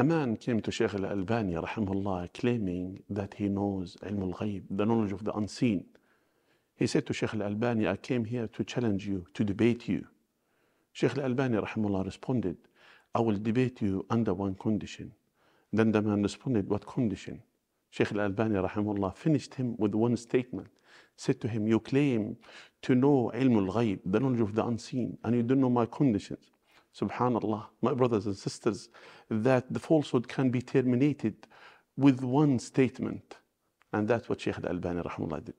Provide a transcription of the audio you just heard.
A man came to Sheikh Al Albani, rahimahullah, claiming that he knows Ilm al Ghaib, the knowledge of the unseen. He said to Sheikh Al Albani, I came here to challenge you, to debate you. Sheikh Al Albani, rahimahullah, responded, I will debate you under one condition. Then the man responded, What condition? Sheikh Al Albani, rahimahullah, finished him with one statement. Said to him, You claim to know Ilm al Ghaib, the knowledge of the unseen, and you don't know my conditions. Subhanallah, my brothers and sisters, that the falsehood can be terminated with one statement. And that's what Shaykh al-Albani did.